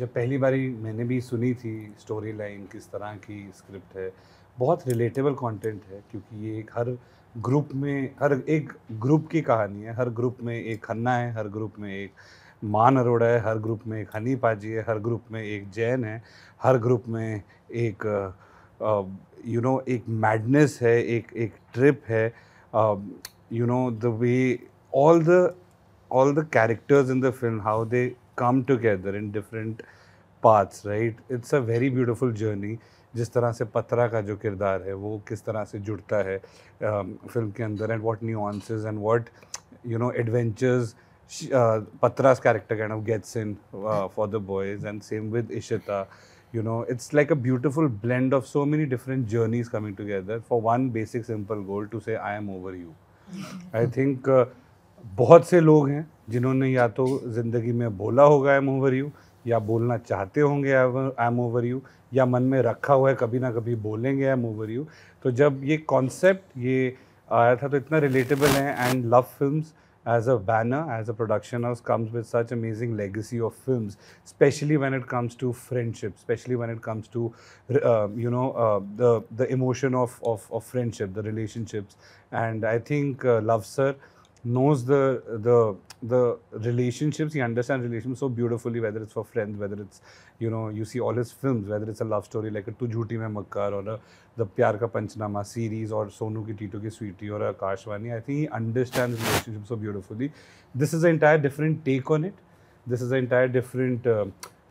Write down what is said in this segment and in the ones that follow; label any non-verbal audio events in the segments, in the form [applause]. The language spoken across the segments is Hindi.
जब पहली बारी मैंने भी सुनी थी स्टोरी लाइन किस तरह की स्क्रिप्ट है बहुत रिलेटेबल कंटेंट है क्योंकि ये एक हर ग्रुप में हर एक ग्रुप की कहानी है हर ग्रुप में एक खन्ना है हर ग्रुप में एक मान अरोड़ा है हर ग्रुप में एक हनी पाजी है हर ग्रुप में एक जैन है हर ग्रुप में एक यू नो एक मैडनेस है एक एक ट्रिप है you know the way all the all the characters in the film how they come together in different parts right it's a very beautiful journey जिस तरह से पत्रा का जो किरदार है वो किस तरह से जुड़ता है फिल्म um, के अंदर and what new answers and what you know adventures पत्रास character kind of gets in for the boys and same with Ishita you know it's like a beautiful blend of so many different journeys coming together for one basic simple goal to say I am over you I think बहुत से लोग हैं जिन्होंने या तो ज़िंदगी में बोला होगा आई एम ओवर यू या बोलना चाहते होंगे एम ओवर यू या मन में रखा हुआ है कभी ना कभी बोलेंगे आई एम ओवर यू तो जब ये कॉन्सेप्ट ये आया था तो इतना रिलेटेबल है and Luv film as a banner as a production house comes with such amazing legacy of film specially when it comes to friendship specially when it comes to you know the emotion of of friendship the relationships and I think Luv sir knows the the the relationships he understands relationships so beautifully whether it's for friends whether it's you know you see all his films whether it's a love story like a tu Jhooti mein makkar or a, the pyar ka panchnama series or sonu ki tito ki sweetie or akashwani i think he understands relationships so beautifully this is an entire different take on it this is an entire different uh,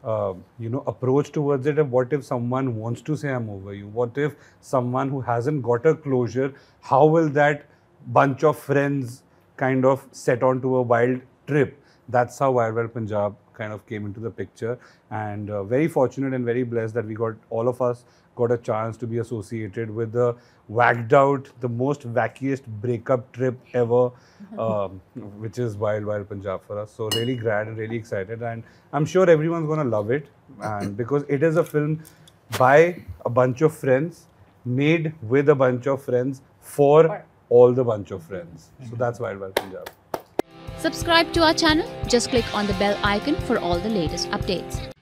uh, you know approach towards it and what if someone wants to say i'm over you what if someone who hasn't got a closure how will that bunch of friends kind of set onto a wild trip. That's how Wild Wild Punjab kind of came into the picture. And uh, very fortunate and very blessed that we got all of us got a chance to be associated with the whacked out, the most wackiest breakup trip ever, [laughs] um, which is Wild Wild Punjab for us. So really glad and really excited, and I'm sure everyone's gonna love it, and because it is a film by a bunch of friends, made with a bunch of friends for all the bunch of friends. So mm-hmm. that's welcome, Punjab. Subscribe to our channel. Just click on the bell icon for all the latest updates.